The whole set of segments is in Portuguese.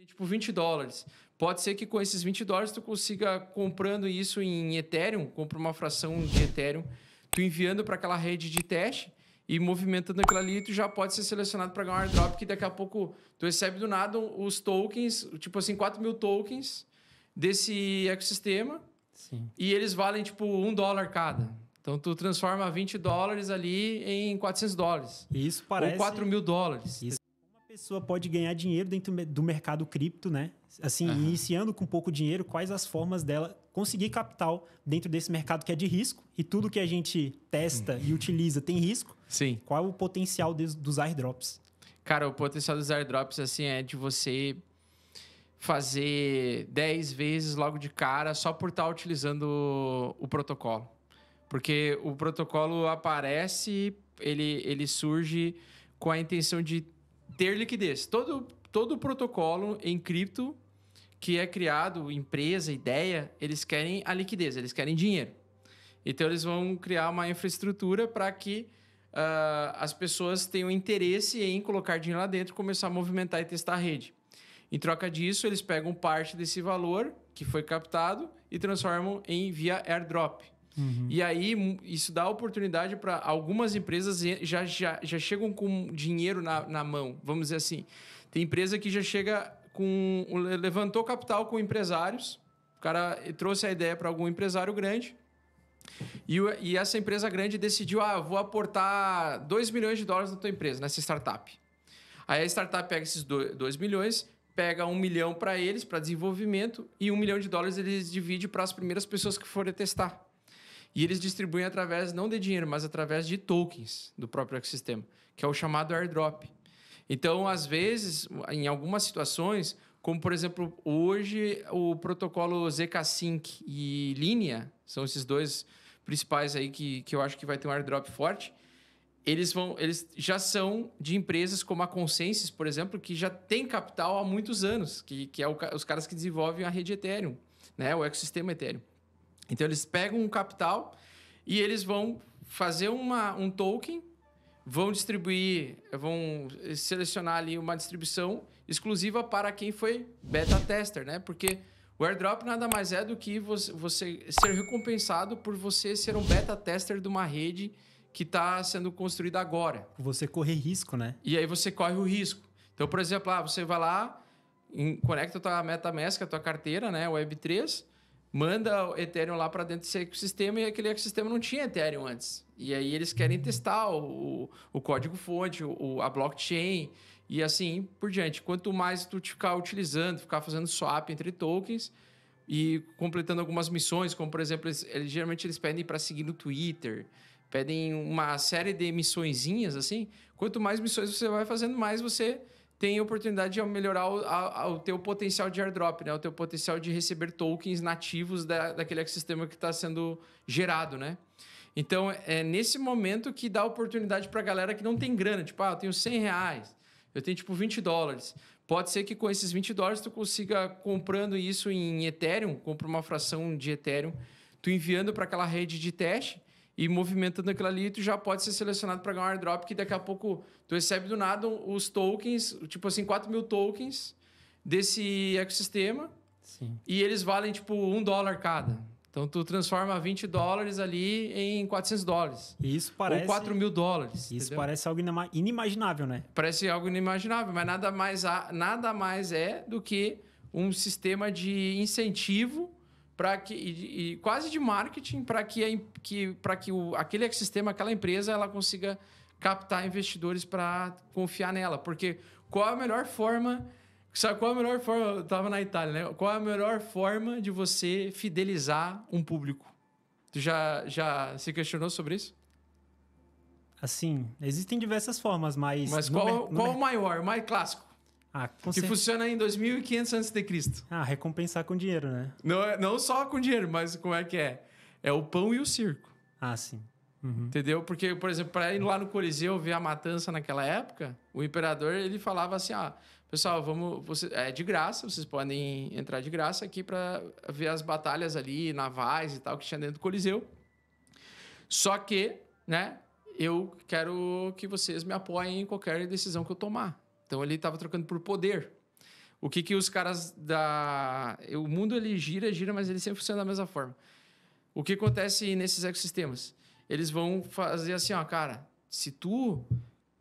tem tipo 20 dólares. Pode ser que com esses 20 dólares tu consiga, comprando isso em Ethereum, compra uma fração de Ethereum, tu enviando para aquela rede de teste e movimentando aquilo ali, tu já pode ser selecionado para ganhar um airdrop, que daqui a pouco tu recebe do nada os tokens, tipo assim, 4 mil tokens desse ecossistema. Sim. E eles valem tipo um dólar cada. Então tu transforma 20 dólares ali em 400 dólares. isso parece. Ou 4 mil dólares. Isso pessoa pode ganhar dinheiro dentro do mercado cripto, né? Assim, uhum. iniciando com pouco dinheiro, quais as formas dela conseguir capital dentro desse mercado que é de risco e tudo que a gente testa uhum. e utiliza tem risco? Sim. Qual é o potencial de, dos airdrops? Cara, o potencial dos airdrops assim é de você fazer 10 vezes logo de cara só por estar tá utilizando o, o protocolo. Porque o protocolo aparece, ele, ele surge com a intenção de ter liquidez. Todo, todo protocolo em cripto que é criado, empresa, ideia, eles querem a liquidez, eles querem dinheiro. Então eles vão criar uma infraestrutura para que uh, as pessoas tenham interesse em colocar dinheiro lá dentro, começar a movimentar e testar a rede. Em troca disso, eles pegam parte desse valor que foi captado e transformam em via airdrop. Uhum. E aí isso dá oportunidade para algumas empresas já, já, já chegam com dinheiro na, na mão, vamos dizer assim. Tem empresa que já chega com. levantou capital com empresários. O cara eh, trouxe a ideia para algum empresário grande. E, e, essa empresa grande decidiu: ah, vou aportar 2 milhões de dólares na tua empresa, nessa startup. Aí a startup pega esses 2 milhões, pega 1 um milhão para eles, para desenvolvimento, e 1 um milhão de dólares eles dividem para as primeiras pessoas que forem testar. E eles distribuem através, não de dinheiro, mas através de tokens do próprio ecossistema, que é o chamado airdrop. Então, às vezes, em algumas situações, como por exemplo, hoje o protocolo ZK Sync e Linea, são esses dois principais aí que, que eu acho que vai ter um airdrop forte. Eles vão, eles já são de empresas como a Consensus, por exemplo, que já tem capital há muitos anos, que, que é o, os caras que desenvolvem a rede Ethereum, né? O ecossistema Ethereum. Então eles pegam o capital e eles vão fazer uma, um token, vão distribuir, vão selecionar ali uma distribuição exclusiva para quem foi beta tester, né? Porque o airdrop nada mais é do que você, ser recompensado por você ser um beta tester de uma rede que está sendo construída agora. Você corre risco, né? E aí você corre o risco. Então, por exemplo, ah, você vai lá, conecta a tua MetaMask, a tua carteira, né, Web3, manda o Ethereum lá para dentro desse ecossistema e aquele ecossistema não tinha Ethereum antes. E aí eles querem testar o, o código-fonte, a blockchain e assim por diante. Quanto mais tu ficar utilizando, ficar fazendo swap entre tokens e completando algumas missões, como por exemplo, eles, eles geralmente eles pedem para seguir no Twitter, pedem uma série de missõezinhas assim. Quanto mais missões você vai fazendo, mais você tem a oportunidade de melhorar o, a, o teu potencial de airdrop, né? O teu potencial de receber tokens nativos da, daquele ecossistema que está sendo gerado, né? Então, é nesse momento que dá oportunidade para a galera que não tem grana. Tipo, ah, eu tenho 100 reais, eu tenho tipo 20 dólares. Pode ser que com esses 20 dólares tu consiga, comprando isso em Ethereum, compra uma fração de Ethereum, tu enviando para aquela rede de teste e movimentando aquilo ali, tu já pode ser selecionado para ganhar um airdrop que daqui a pouco tu recebe do nada os tokens, tipo assim, 4 mil tokens desse ecossistema. Sim. E eles valem, tipo, um dólar cada. Então, tu transforma 20 dólares ali em 400 dólares. Isso parece... Ou 4 mil dólares. Isso entendeu? parece algo inimaginável, né? Parece algo inimaginável, mas nada mais, há, nada mais é do que um sistema de incentivo para que e, e, quase de marketing para que, a, que, que o, aquele ecossistema, aquela empresa, ela consiga captar investidores para confiar nela. Porque qual é a melhor forma? Sabe qual é a melhor forma? Eu estava na Itália, né? Qual é a melhor forma de você fidelizar um público? Tu já, já se questionou sobre isso? Assim, existem diversas formas, mas. Mas qual, qual o maior, o mais clássico? Ah, que funciona em 2500 a.C. Ah, recompensar com dinheiro, né? Não, é, não só com dinheiro, mas como é que é? É o pão e o circo. Ah, sim. Uhum. Entendeu? Porque, por exemplo, para ir lá no Coliseu ver a matança naquela época, o imperador ele falava assim: ah, pessoal, vamos, você, é de graça, vocês podem entrar de graça aqui para ver as batalhas ali, navais e tal, que tinha dentro do Coliseu. Só que, né, eu quero que vocês me apoiem em qualquer decisão que eu tomar. Então ele estava trocando por poder. O que que os caras da o mundo ele gira, gira, mas ele sempre funciona da mesma forma. O que acontece nesses ecossistemas? Eles vão fazer assim, ó, cara, se tu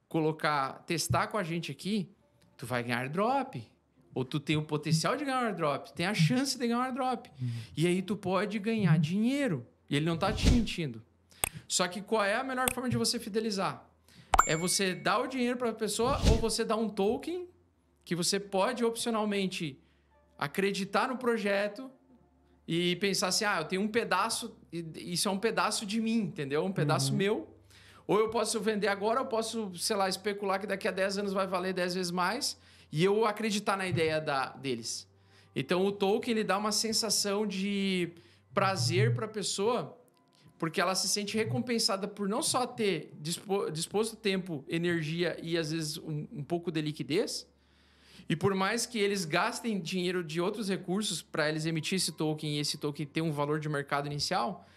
colocar, testar com a gente aqui, tu vai ganhar drop, Ou tu tem o potencial de ganhar um airdrop, tem a chance de ganhar um airdrop. Uhum. E aí tu pode ganhar dinheiro. E ele não tá te mentindo. Só que qual é a melhor forma de você fidelizar? É você dar o dinheiro para a pessoa ou você dar um token que você pode opcionalmente acreditar no projeto e pensar assim: ah, eu tenho um pedaço, isso é um pedaço de mim, entendeu? Um pedaço uhum. meu. Ou eu posso vender agora, eu posso, sei lá, especular que daqui a 10 anos vai valer 10 vezes mais e eu acreditar na ideia da, deles. Então o token ele dá uma sensação de prazer para a pessoa porque ela se sente recompensada por não só ter dispo, disposto tempo, energia e às vezes um, um pouco de liquidez, e por mais que eles gastem dinheiro de outros recursos para eles emitir esse token e esse token ter um valor de mercado inicial,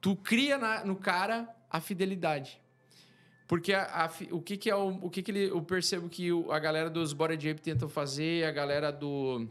tu cria na, no cara a fidelidade. Porque a, a, o que, que é o, o que, que ele, eu percebo que o, a galera dos Bored Ape tentam fazer, a galera do,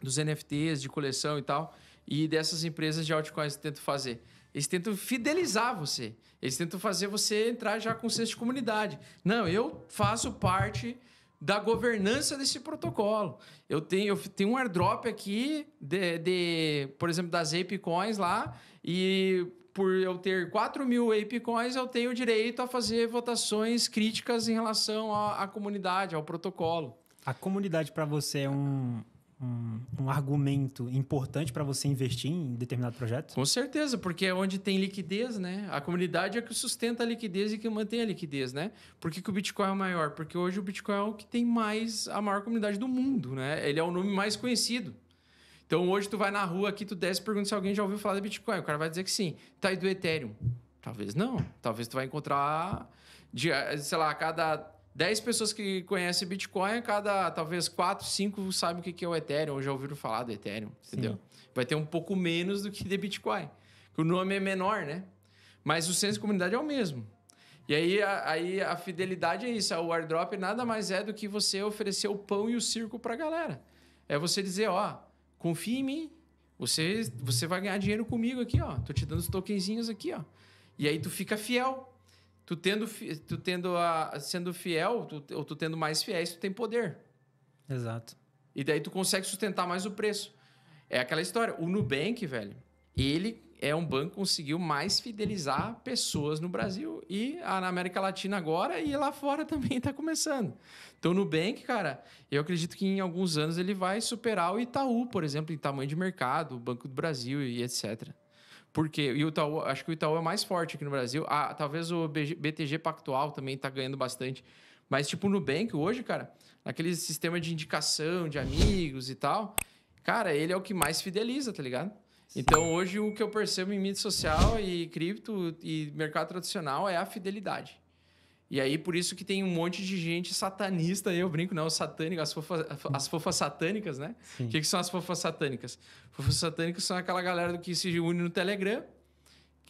dos NFTs de coleção e tal, e dessas empresas de altcoins tentam fazer. Eles tentam fidelizar você. Eles tentam fazer você entrar já com senso de comunidade. Não, eu faço parte da governança desse protocolo. Eu tenho, eu tenho um airdrop aqui de, de por exemplo, das Apecoins lá, e por eu ter 4 mil Apecoins, eu tenho direito a fazer votações críticas em relação à, à comunidade, ao protocolo. A comunidade para você é um, um, um argumento importante para você investir em determinado projeto? Com certeza, porque é onde tem liquidez, né? A comunidade é que sustenta a liquidez e que mantém a liquidez, né? Por que, que o Bitcoin é maior? Porque hoje o Bitcoin é o que tem mais a maior comunidade do mundo, né? Ele é o nome mais conhecido. Então hoje tu vai na rua aqui, tu desce e pergunta se alguém já ouviu falar de Bitcoin. O cara vai dizer que sim. Tá aí do Ethereum. Talvez não. Talvez tu vai encontrar, de, sei lá, a cada 10 pessoas que conhecem Bitcoin, cada talvez 4, 5 sabem o que é o Ethereum, ou já ouviram falar do Ethereum, entendeu? Sim. Vai ter um pouco menos do que de Bitcoin, que o nome é menor, né? Mas o senso de comunidade é o mesmo. E aí a, aí a fidelidade é isso, o airdrop nada mais é do que você oferecer o pão e o circo para a galera. É você dizer, ó, confia em mim, você, você vai ganhar dinheiro comigo aqui, ó. Tô te dando os tokenzinhos aqui, ó. E aí tu fica fiel, Tu tendo, tu tendo a, sendo fiel, tu, ou tu tendo mais fiéis, tu tem poder. Exato. E daí tu consegue sustentar mais o preço. É aquela história. O Nubank, velho, ele é um banco que conseguiu mais fidelizar pessoas no Brasil e na América Latina agora e lá fora também está começando. Então, o Nubank, cara, eu acredito que em alguns anos ele vai superar o Itaú, por exemplo, em tamanho de mercado, o Banco do Brasil e etc. Porque o Itaú, acho que o Itaú é mais forte aqui no Brasil. Ah, talvez o BTG Pactual também está ganhando bastante. Mas, tipo, o Nubank hoje, cara, naquele sistema de indicação de amigos e tal, cara, ele é o que mais fideliza, tá ligado? Sim. Então, hoje, o que eu percebo em mídia social e cripto e mercado tradicional é a fidelidade. E aí, por isso que tem um monte de gente satanista, eu brinco, não, satânico, as fofas, as fofas satânicas, né? O que, que são as fofas satânicas? Fofas satânicas são aquela galera que se une no Telegram,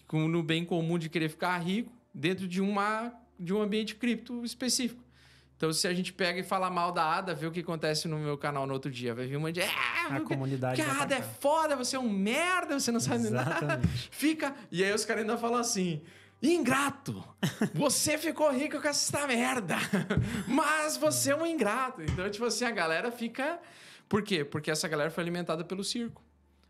com no bem comum de querer ficar rico, dentro de, uma, de um ambiente cripto específico. Então, se a gente pega e fala mal da ADA, vê o que acontece no meu canal no outro dia. Vai vir uma de. É, a porque... comunidade. Cara, ADA é foda, você é um merda, você não sabe Exatamente. nada. Fica. E aí os caras ainda falam assim ingrato. Você ficou rico com essa merda. Mas você é um ingrato. Então, tipo assim, a galera fica. Por quê? Porque essa galera foi alimentada pelo circo.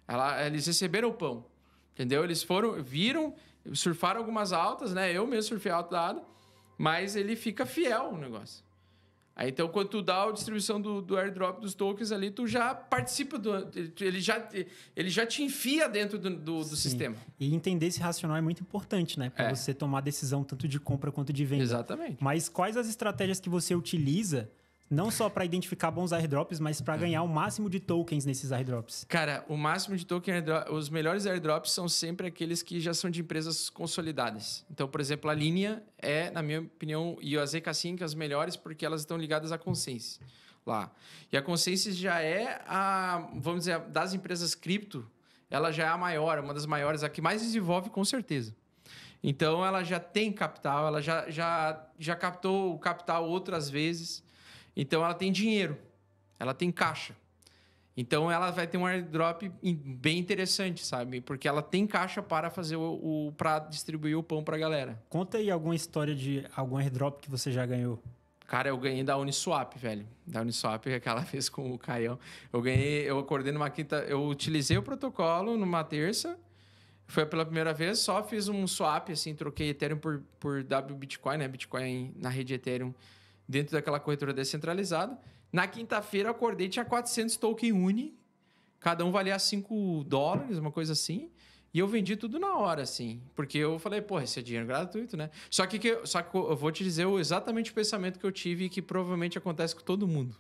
Ela, eles receberam o pão. Entendeu? Eles foram, viram, surfaram algumas altas, né? Eu mesmo surfei alto da mas ele fica fiel o negócio. Aí, então, quando tu dá a distribuição do, do airdrop dos tokens ali, tu já participa do. Ele já, ele já te enfia dentro do, do, do sistema. E entender esse racional é muito importante, né? Para é. você tomar decisão tanto de compra quanto de venda. Exatamente. Mas quais as estratégias que você utiliza não só para identificar bons airdrops, mas para ganhar o máximo de tokens nesses airdrops. Cara, o máximo de token, os melhores airdrops são sempre aqueles que já são de empresas consolidadas. Então, por exemplo, a linha é, na minha opinião, e a ZK5 é as melhores porque elas estão ligadas à consciência lá. E a consciência já é a, vamos dizer, das empresas cripto, ela já é a maior, uma das maiores, a que mais desenvolve com certeza. Então ela já tem capital, ela já, já, já captou o capital outras vezes. Então ela tem dinheiro, ela tem caixa. Então ela vai ter um airdrop bem interessante, sabe? Porque ela tem caixa para fazer o, o para distribuir o pão para a galera. Conta aí alguma história de algum airdrop que você já ganhou. Cara, eu ganhei da Uniswap, velho. Da Uniswap aquela vez com o Caião. Eu ganhei, eu acordei numa quinta, eu utilizei o protocolo numa terça. Foi pela primeira vez, só fiz um swap assim, troquei Ethereum por por W Bitcoin, né? Bitcoin na rede Ethereum dentro daquela corretora descentralizada. Na quinta-feira eu acordei, tinha 400 token Uni, cada um valia 5 dólares, uma coisa assim. E eu vendi tudo na hora, assim. Porque eu falei, porra, esse é dinheiro gratuito, né? Só que, que, só que eu vou te dizer exatamente o pensamento que eu tive e que provavelmente acontece com todo mundo.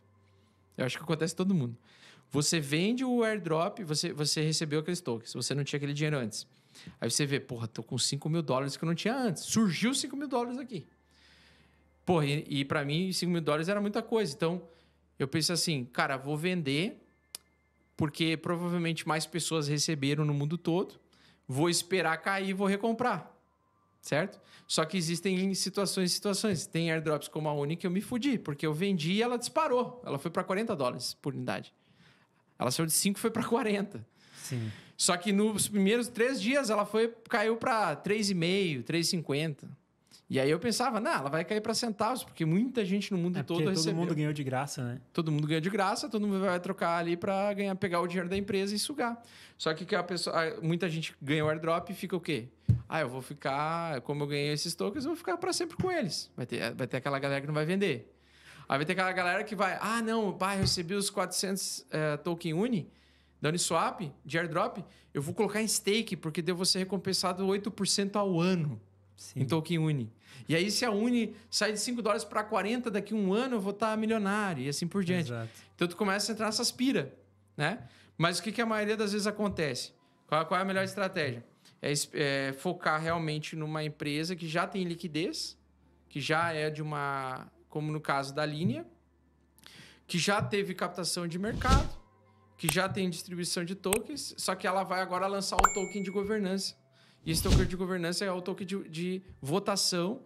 Eu acho que acontece com todo mundo. Você vende o airdrop, você, você recebeu aqueles tokens, você não tinha aquele dinheiro antes. Aí você vê, porra, tô com 5 mil dólares que eu não tinha antes. Surgiu 5 mil dólares aqui. Pô, e, e para mim, 5 mil dólares era muita coisa. Então, eu pensei assim, cara, vou vender, porque provavelmente mais pessoas receberam no mundo todo. Vou esperar cair e vou recomprar. Certo? Só que existem situações e situações. Tem airdrops como a Uni que eu me fudi, porque eu vendi e ela disparou. Ela foi para 40 dólares por unidade. Ela saiu de 5 foi para 40. Sim. Só que nos primeiros três dias ela foi caiu para 3,5, 3,50. E aí eu pensava, não, ela vai cair para centavos, porque muita gente no mundo é todo é todo recebeu. todo mundo ganhou de graça, né? Todo mundo ganhou de graça, todo mundo vai trocar ali para ganhar, pegar o dinheiro da empresa e sugar. Só que, que a pessoa, muita gente ganha o airdrop e fica o quê? Ah, eu vou ficar, como eu ganhei esses tokens, eu vou ficar para sempre com eles. Vai ter, vai ter aquela galera que não vai vender. Aí vai ter aquela galera que vai, ah, não, pai recebi os 400 é, eh, token Uni, da Uniswap, de airdrop, eu vou colocar em stake, porque deu vou ser recompensado 8% ao ano. Sim. em token Uni. E aí, se a Uni sai de 5 dólares para 40, daqui a um ano eu vou estar tá milionário e assim por diante. Exato. Então, tu começa a entrar nessas pira, né? Mas o que, que a maioria das vezes acontece? Qual, qual é a melhor estratégia? É, é, focar realmente numa empresa que já tem liquidez, que já é de uma... Como no caso da linha, que já teve captação de mercado, que já tem distribuição de tokens, só que ela vai agora lançar o token de governança e esse token de governança é o token de, de votação,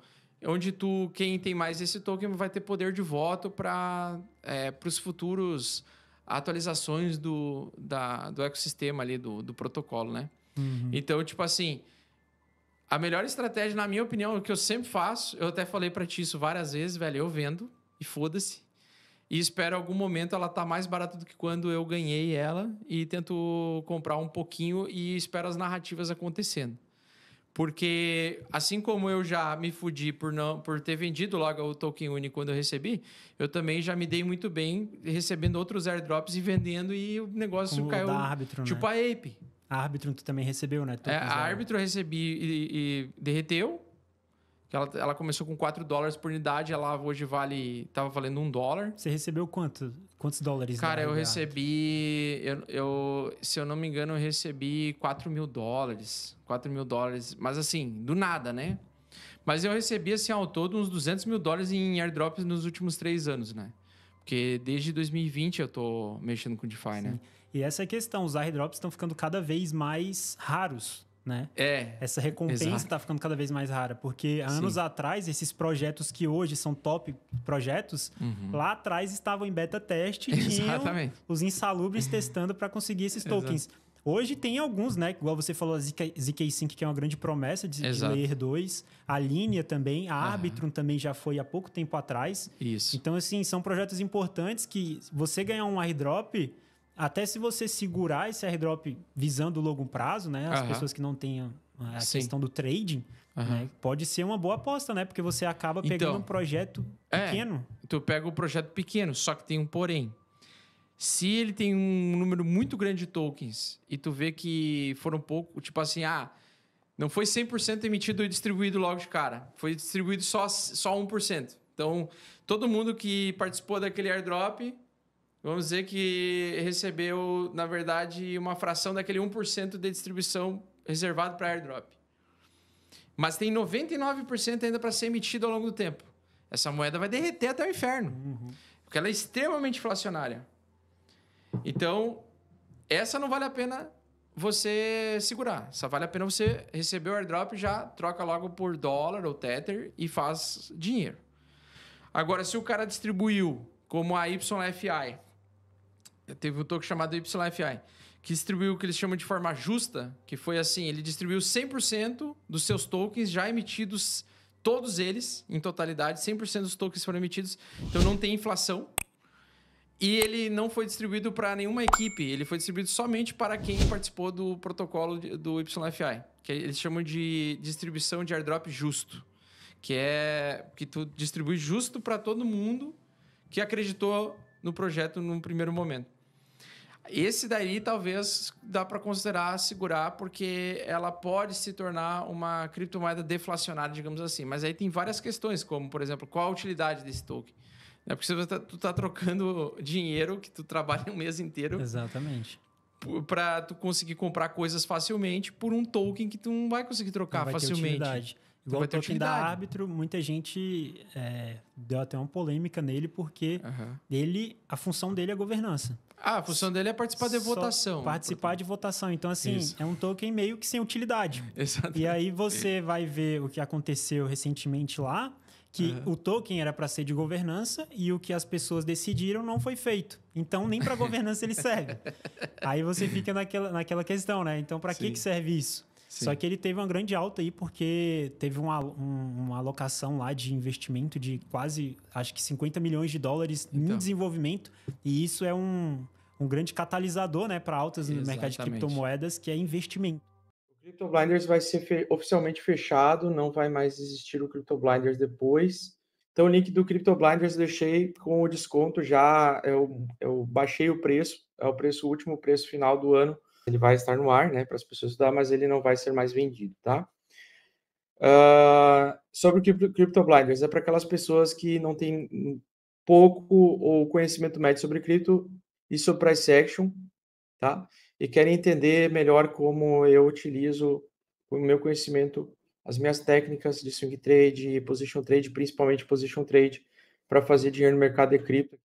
onde tu, quem tem mais esse token vai ter poder de voto para é, os futuros atualizações do, da, do ecossistema ali, do, do protocolo, né? Uhum. Então, tipo assim, a melhor estratégia, na minha opinião, o que eu sempre faço, eu até falei para ti isso várias vezes, velho, eu vendo e foda-se. E espero algum momento ela tá mais barata do que quando eu ganhei ela e tento comprar um pouquinho e espero as narrativas acontecendo. Porque assim como eu já me fudi por não por ter vendido logo o token Uni quando eu recebi, eu também já me dei muito bem recebendo outros airdrops e vendendo e o negócio Como caiu. Da árbitro, tipo né? a Ape. A árbitro tu também recebeu, né? É, a árbitro eu recebi e, e derreteu. Ela, ela começou com 4 dólares por unidade, ela hoje vale. estava valendo 1 dólar. Você recebeu quanto Quantos dólares? Cara, eu recebi. Eu, eu, se eu não me engano, eu recebi 4 mil dólares. 4 mil dólares. Mas assim, do nada, né? Mas eu recebi, assim, ao todo, uns 200 mil dólares em airdrops nos últimos três anos, né? Porque desde 2020 eu tô mexendo com DeFi, né? Sim. né? E essa é a questão. Os airdrops estão ficando cada vez mais raros né? É. Essa recompensa está ficando cada vez mais rara, porque anos Sim. atrás, esses projetos que hoje são top projetos, uhum. lá atrás estavam em beta teste e os insalubres testando para conseguir esses tokens. Exato. Hoje tem alguns, né? Igual você falou, a ZK, ZK-Sync, que é uma grande promessa de, de Layer 2. A Linea também. A Arbitrum uhum. também já foi há pouco tempo atrás. Isso. Então, assim, são projetos importantes que você ganhar um airdrop até se você segurar esse airdrop visando longo prazo, né? As pessoas que não tenham ah, a Sim. questão do trading, né? pode ser uma boa aposta, né? Porque você acaba então, pegando então, um projeto é, pequeno. É, tu pega um projeto pequeno, só que tem um porém. Se ele tem um número muito grande de tokens e tu vê que foram pouco, tipo assim, ah, não foi 100% emitido e distribuído logo de cara, foi distribuído só, só 1%. Então, todo mundo que participou daquele airdrop Vamos dizer que recebeu, na verdade, uma fração daquele 1% de distribuição reservado para airdrop. Mas tem 99% ainda para ser emitido ao longo do tempo. Essa moeda vai derreter até o inferno. Uhum. Porque ela é extremamente inflacionária. Então, essa não vale a pena você segurar. Só vale a pena você receber o airdrop já troca logo por dólar ou Tether e faz dinheiro. Agora, se o cara distribuiu como a YFI teve um token chamado YFI, que distribuiu o que eles chamam de forma justa, que foi assim, ele distribuiu 100% dos seus tokens já emitidos, todos eles, em totalidade, 100% dos tokens foram emitidos, então não tem inflação. E ele não foi distribuído para nenhuma equipe, ele foi distribuído somente para quem participou do protocolo do YFI, que eles chamam de distribuição de airdrop justo, que é que tu distribui justo para todo mundo que acreditou no projeto num primeiro momento. Esse daí talvez dá para considerar segurar, porque ela pode se tornar uma criptomoeda deflacionária, digamos assim. Mas aí tem várias questões, como, por exemplo, qual a utilidade desse token? É porque você tá, tu tá trocando dinheiro que tu trabalha um mês inteiro. Exatamente. Para tu conseguir comprar coisas facilmente por um token que tu não vai conseguir trocar vai facilmente. Ter Igual vai ter o token da árbitro, muita gente é, deu até uma polêmica nele, porque uhum. ele, a função dele é governança. Ah, a função dele é participar de votação. Participar de votação. Então, assim, Isso. é um token meio que sem utilidade. Exatamente. E aí você vai ver o que aconteceu recentemente lá, que uhum. o token era para ser de governança e o que as pessoas decidiram não foi feito. Então, nem para governança ele serve. aí você fica naquela, naquela questão, né? Então, para que, que serve isso? Sim. Só que ele teve uma grande alta aí porque teve uma, um, uma alocação lá de investimento de quase, acho que 50 milhões de dólares então. em desenvolvimento. E isso é um, um grande catalisador né, para altas Exatamente. no mercado de criptomoedas, que é investimento. O Crypto Blinders vai ser fe oficialmente fechado, não vai mais existir o Crypto Blinders depois. Então, o link do Crypto Blinders eu deixei com o desconto já. Eu, é eu é baixei o preço, é o preço o último, preço final do ano ele vai estar no ar, né, para as pessoas estudar, mas ele não vai ser mais vendido, tá? Uh, sobre o crypto, Blinders, é para aquelas pessoas que não têm pouco ou conhecimento médio sobre cripto e sobre price action, tá? E querem entender melhor como eu utilizo o meu conhecimento, as minhas técnicas de swing trade, position trade, principalmente position trade, para fazer dinheiro no mercado de cripto.